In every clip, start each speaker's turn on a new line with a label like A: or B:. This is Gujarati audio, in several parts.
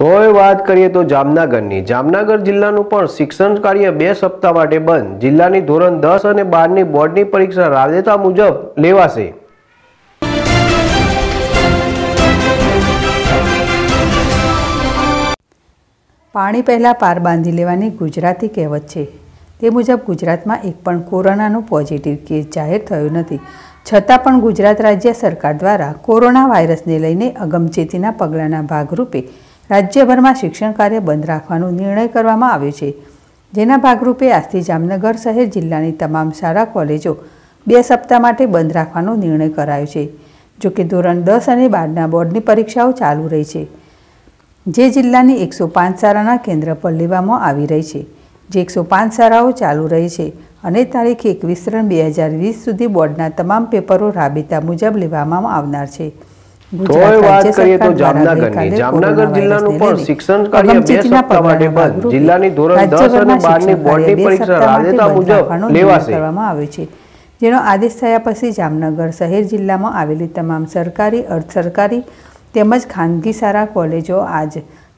A: તો વાત કરીએ તો જામનગરની જામનગર જિલ્લાનું પણ શિક્ષણ કાર્ય બે સપ્તાહ માટે બંધ જિલ્લાની ધોરણ દસ અને બારની બોર્ડની પરીક્ષા રાબેતા મુજબ લેવાશે
B: પાણી પહેલાં પાર બાંધી લેવાની ગુજરાતી કહેવત છે તે મુજબ ગુજરાતમાં એક પણ કોરોનાનો પોઝિટિવ કેસ જાહેર થયો નથી છતાં પણ ગુજરાત રાજ્ય સરકાર દ્વારા કોરોના વાયરસને લઈને અગમચેતીના પગલાંના ભાગરૂપે રાજ્યભરમાં શિક્ષણ કાર્ય બંધ રાખવાનો નિર્ણય કરવામાં આવ્યો છે જેના ભાગરૂપે આજથી જામનગર શહેર જિલ્લાની તમામ શાળા કોલેજો બે સપ્તાહ માટે બંધ રાખવાનો નિર્ણય કરાયો છે જો કે ધોરણ દસ અને બારના બોર્ડની પરીક્ષાઓ ચાલુ રહી છે જે જિલ્લાની એકસો પાંચ શાળાના કેન્દ્ર પર લેવામાં આવી રહી છે જે એકસો પાંચ શાળાઓ ચાલુ રહી છે અને તારીખ એકવીસ ત્રણ બે હજાર વીસ સુધી બોર્ડના તમામ પેપરો રાબેતા મુજબ લેવામાં આવનાર છે તોય જેનો આદેશ થયા પછી જામનગર શહેર જિલ્લામાં આવેલી તમામ સરકારી અર્ધ સરકારી તેમજ ખાનગી સારા કોલેજો આજ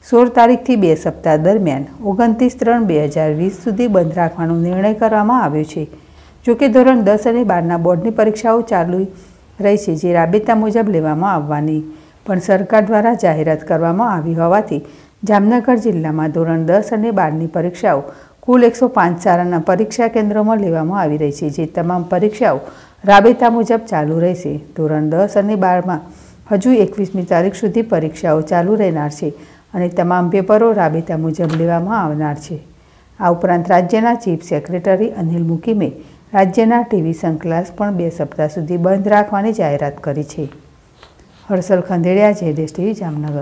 B: સોળ તારીખથી બે સપ્તાહ દરમિયાન ઓગણત્રીસ ત્રણ બે હજાર વીસ સુધી બંધ રાખવાનો નિર્ણય કરવામાં આવ્યો છે જોકે ધોરણ દસ અને બારના બોર્ડની પરીક્ષાઓ ચાલુ રહેશે જે રાબેતા મુજબ લેવામાં આવવાની પણ સરકાર દ્વારા જાહેરાત કરવામાં આવી હોવાથી જામનગર જિલ્લામાં ધોરણ દસ અને બારની પરીક્ષાઓ કુલ એકસો પાંચ શાળાના પરીક્ષા કેન્દ્રોમાં લેવામાં આવી રહી છે જે તમામ પરીક્ષાઓ રાબેતા મુજબ ચાલુ રહેશે ધોરણ દસ અને બારમાં હજુ એકવીસમી તારીખ સુધી પરીક્ષાઓ ચાલુ રહેનાર છે અને તમામ પેપરો રાબેતા મુજબ લેવામાં આવનાર છે આ ઉપરાંત રાજ્યના ચીફ સેક્રેટરી અનિલ મુકીમે રાજ્યના ટીવી સંકલાસ પણ બે સપ્તાહ સુધી બંધ રાખવાની જાહેરાત કરી છે હર્ષલ ખંદેડિયા જેડેશ ટીવી જામનગર